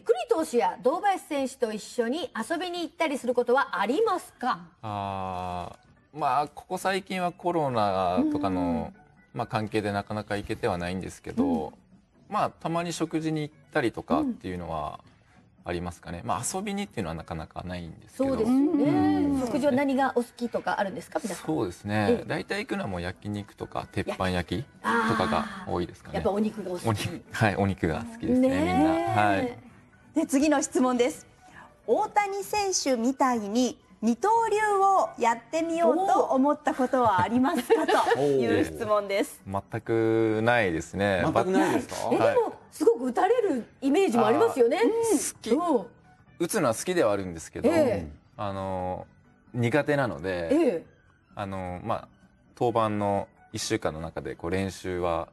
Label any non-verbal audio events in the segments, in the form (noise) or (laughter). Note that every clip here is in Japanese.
栗投手や堂林選手と一緒に遊びに行ったりすることはありますかあまあここ最近はコロナとかの、まあ、関係でなかなか行けてはないんですけど、うん、まあたまに食事に行ったりとかっていうのは、ありますかね、まあ、遊びにっていうのはなかなかないんですけどそうですよね、食事は何がお好きとかあるんですか皆さんそうですね大体行くのはもう焼肉とか鉄板焼きとかが多いですかねやっぱお肉がお好きはいお肉が好きですねみんなはいで次の質問です大谷選手みたいに二刀流をやってみようと思ったことはありますかと (laughs) いう質問です全くないですね全くないですかえ、でもすごく打たれるイメージもありますよね、うん、好き打つのは好きではあるんですけど、えー、あの苦手なので、えー、あのまあ登板の一週間の中でこう練習は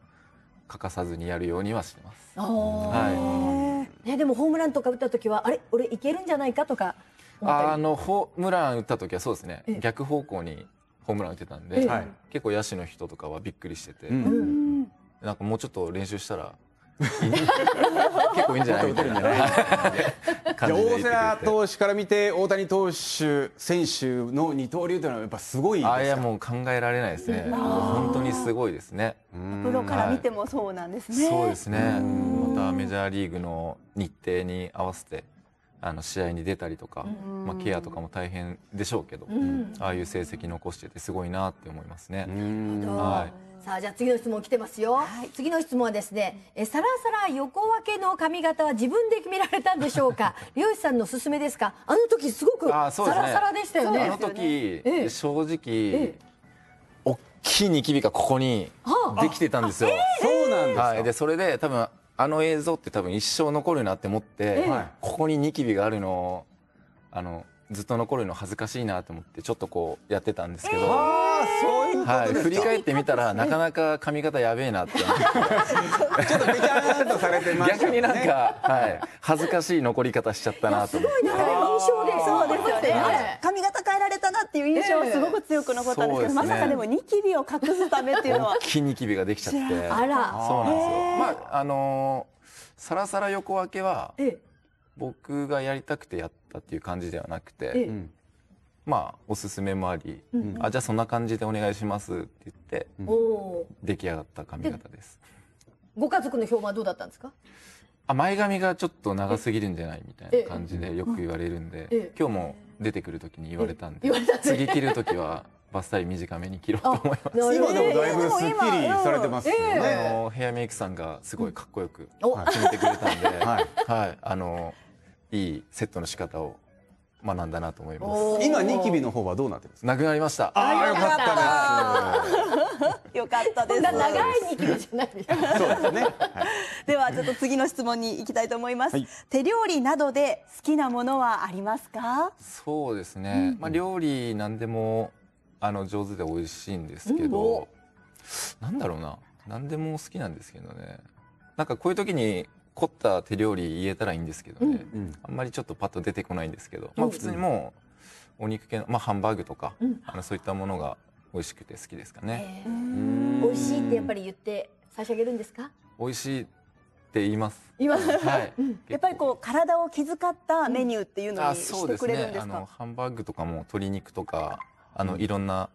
欠かさずにやるようにはしてます。はいね、でもホームランとか打った時はあれ俺いけるんじゃないかとかあのホームラン打った時はそうですね逆方向にホームラン打てたんで、結構野手の人とかはびっくりしてて、うん、なんかもうちょっと練習したら (laughs) 結構いいんじゃないみたいな。大瀬良投手から見て大谷投手選手の二刀流というのはやっぱすごいですか。いやもう考えられないですね。本当にすごいですね。プロから見てもそうなんですね。そうですね。またメジャーリーグの日程に合わせて。あの試合に出たりとか、まあ、ケアとかも大変でしょうけど、ああいう成績残しててすごいなって思いますね。はいさあじゃあ次の質問来てますよ、はい、次の質問はですねえさらさら横分けの髪型は自分で決められたんでしょうか美容 (laughs) 師さんの勧めですかあの時すごくさらさらでしたよね、ね、あの時、ええ、正直、ええ、大きいニキビがここにできてたんですよ、えー、そうなんですか、でそれで多分あの映像って多分一生残るなって思って、ここにニキビがあるのをあのずっと残るの恥ずかしいなと思ってちょっとこうやってたんですけど、えー、はい、振り返ってみたらなかなか髪型やべえなってってちょっとビャーンとされてます、ね、逆になんか、はい、恥ずかしい残り方しちゃったなと思ってすごいか印象でそうですね、はい、髪型変えられたなっていう印象すごく強く残ったんですけど、えーね、まさかでもニキビを隠すためっていうのは大きニキビができちゃってあらそうなんですよ、えー、まああのー、サラサラ横分けは、えー僕がやりたくてやったっていう感じではなくて、うん、まあおすすめもあり、うん、あじゃあそんな感じでお願いしますって言って、出来上がった髪型です。ご家族の評判どうだったんですかあ前髪がちょっと長すぎるんじゃないみたいな感じでよく言われるんで今日も出てくる時に言われたんで次切る時はバッサリ短めに切ろうと思います今でもだいぶすっきりされてますね、あのヘアメイクさんがすごいかっこよく決めてくれたんで、はい、はい、あのーいいセットの仕方を学んだなと思います今ニキビの方はどうなってますなくなりましたああよかったなよかったです長いニキビじゃないそうですね、はい、ではちょっと次の質問に行きたいと思います、はい、手料理などで好きなものはありますかそうですね、うん、まあ料理何でもあの上手で美味しいんですけど、うん、なんだろうな何でも好きなんですけどねなんかこういう時に凝った手料理言えたらいいんですけどね、うん、あんまりちょっとパッと出てこないんですけど、まあ、普通にもうお肉系の、まあ、ハンバーグとか、あのそういったものが美味しくて好きですかね。美味しいってやっぱり言って差し上げるんですか？美味しいって言います。今、はい。やっぱりこう体を気遣ったメニューっていうのにしてくれるんですか？ね、あのハンバーグとかも鶏肉とかあの、いろんな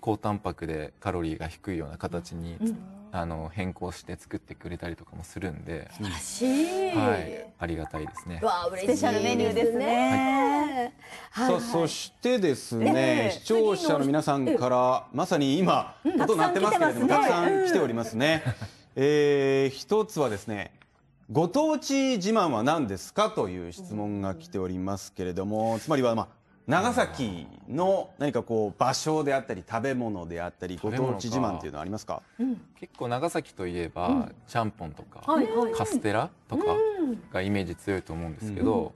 高タンパクでカロリーが低いような形にあの変更して作ってくれたりとかもするんで素晴らしい、はい、ありがたいですねわあ嬉しいスペシャルメニューですね、はいはい、さあそしてですね、視聴者の皆さんから、まさに今、こと音鳴ってますけれどもたくさん来ておりますね、うん、えー、一つはですねご当地自慢は何ですかという質問が来ておりますけれどもつまりは、まあ、長崎の何かこう場所であったり食べ物であったりご当地自慢っていうのはありますか結構長崎といえば、ちゃんぽんとか、はいはい、カステラとかがイメージ強いと思うんですけど、うん、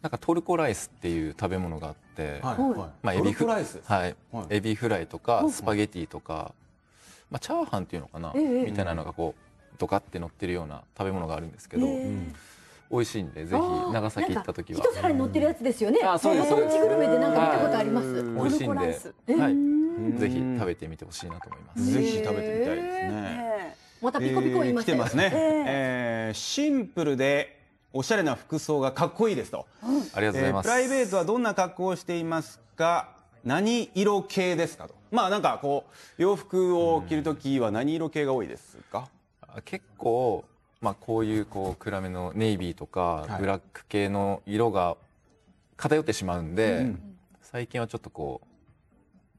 なんかトルコライスっていう食べ物があって、はいはい、まあ、エビフライス、はい、はい、エビフライとかスパゲティとか、まあ、チャーハンっていうのかな、えー、みたいなのがこうドカって乗ってるような食べ物があるんですけど、えー美味しいんでぜひ長崎行った時は一皿に乗ってるやつですよねご当地グルメでなんか見たことあります美味しいんで、はい、ぜひ食べてみてほしいなと思いますぜひ食べてみたいですねまたピコピコ言いましたよ、えね、えー、シンプルでおしゃれな服装がかっこいいですと、ありがとうございます、プライベートはどんな格好をしていますか何色系ですかとまあなんかこう洋服を着るときは何色系が多いですか、うん、結構まあ、こういうこう暗めのネイビーとかブラック系の色が偏ってしまうんで、はい最近はちょっとこ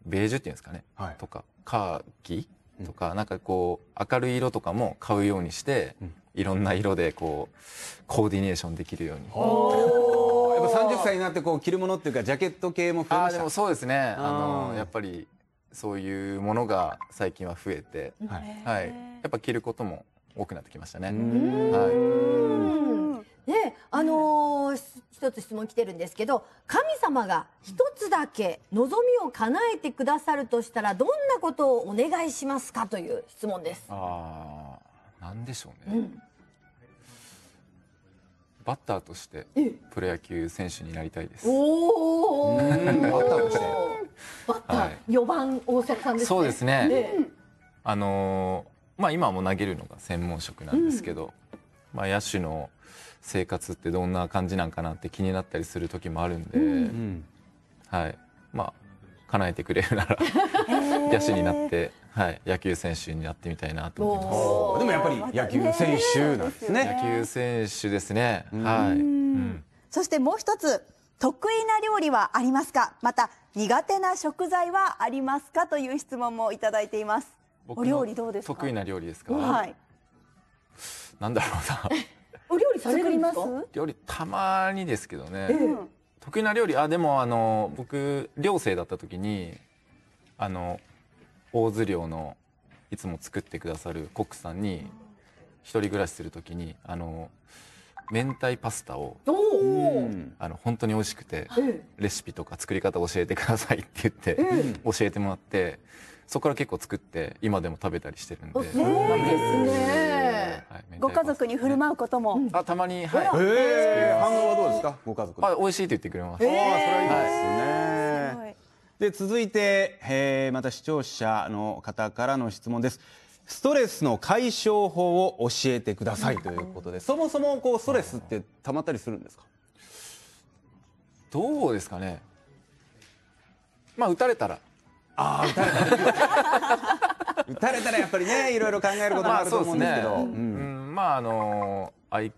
うベージュっていうんですかね、はい、とかカーキとか、うん、なんかこう明るい色とかも買うようにして、うん、いろんな色でこうコーディネーションできるように。やっぱ30歳になってこう着るものっていうかジャケット系も増えましたあでもそうですねあのやっぱりそういうものが最近は増えて、はい、はい、やっぱ着ることも多くなってきましたね。はい、ねあのー、一つ質問来てるんですけど神様が一つだけ望みを叶えてくださるとしたらどんなことをお願いしますかという質問です。ああ、なんでしょうね、うん、バッターとしてプロ野球選手になりたいです。おおバッターとしてバッター、はい、番大阪さんですね。そうですね。ねあのーまあ、今はもう投げるのが専門職なんですけど、うん、まあ、野手の生活ってどんな感じなんかなって気になったりする時もあるんで、うん、はいまあ叶えてくれるなら野手になって、はい、野球選手になってみたいなと思いますでもやっぱり野球選手なんですね、ね、野球選手ですね、うん、はい、そしてもう一つ得意な料理はありますかまた苦手な食材はありますかという質問もいただいていますすか。得意な料理ですか。はい。なんだろうな。(laughs) お料理されます？料理たまにですけどね。得意な料理あでもあの僕寮生だった時にあの大津寮のいつも作ってくださるコックさんに一人暮らしする時にあの明太パスタをあの本当に美味しくてレシピとか作り方教えてくださいって言って教えてもらってそこから結構作って今でも食べたりしてるんで。すごいですね。ご家族に振る舞うことも。あたまにはい。反応はどうですかご家族。あ美味しいと言ってくれます。あそれはいいですね。で続いて、えー、また視聴者の方からの質問です。ストレスの解消法を教えてくださいということで、そもそもこうストレスってたまったりするんですか。どうですかね。まあ打たれたらあ打たれた (laughs) 打たれたらやっぱりねいろいろ考えることもあると思うんですけど、まあ、あ、あのあい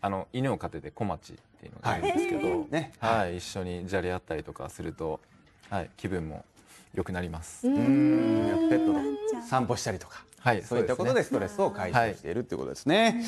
あの犬を飼ってて小町っていうのがいるんですけど、はい、はい、一緒にじゃれ合ったりとかすると、はい、気分も良くなりますうんペットで散歩したりとか、はい、そういったことでストレスを解消しているということですね。はい